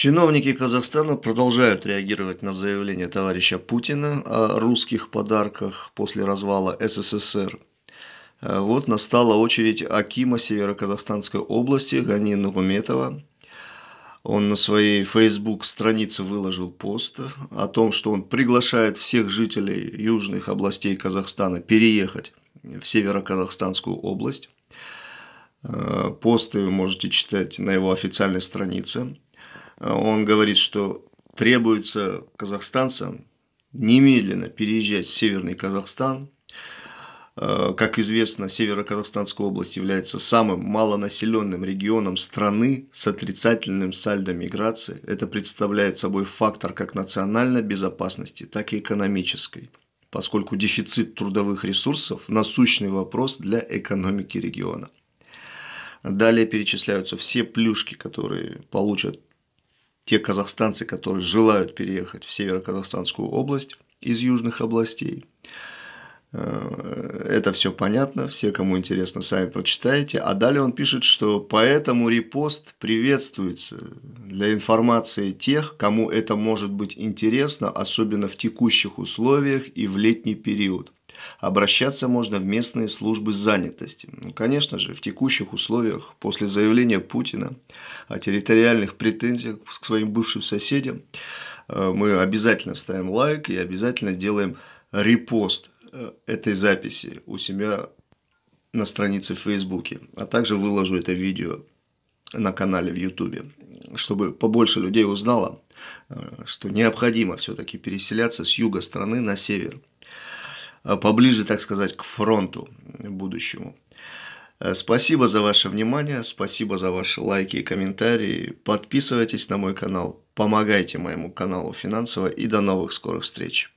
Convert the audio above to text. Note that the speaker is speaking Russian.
Чиновники Казахстана продолжают реагировать на заявление товарища Путина о русских подарках после развала СССР. Э, вот настала очередь Акима Североказахстанской области Ганина Гуметова. Он на своей Facebook-странице выложил пост о том, что он приглашает всех жителей южных областей Казахстана переехать в Североказахстанскую область. Э, посты вы можете читать на его официальной странице он говорит, что требуется казахстанцам немедленно переезжать в Северный Казахстан. Э, как известно, Северо-Казахстанская область является самым малонаселенным регионом страны с отрицательным сальдо миграции. Это представляет собой фактор как национальной безопасности, так и экономической, поскольку дефицит трудовых ресурсов – насущный вопрос для экономики региона. Далее перечисляются все плюшки, которые получат те казахстанцы, которые желают переехать в североказахстанскую область из южных областей. Э, это все понятно, все, кому интересно, сами прочитаете. А далее он пишет, что поэтому репост приветствуется для информации тех, кому это может быть интересно, особенно в текущих условиях и в летний период обращаться можно в местные службы занятости. Ну, конечно же, в текущих условиях, после заявления Путина о территориальных претензиях к своим бывшим соседям, э, мы обязательно ставим лайк и обязательно делаем репост э, этой записи у себя на странице в Фейсбуке, а также выложу это видео на канале в Ютубе, чтобы побольше людей узнало, э, что необходимо все-таки переселяться с юга страны на север. Э, поближе, так сказать, к фронту будущему. Э, спасибо за ваше внимание, спасибо за ваши лайки и комментарии. Подписывайтесь на мой канал, помогайте моему каналу финансово и до новых скорых встреч.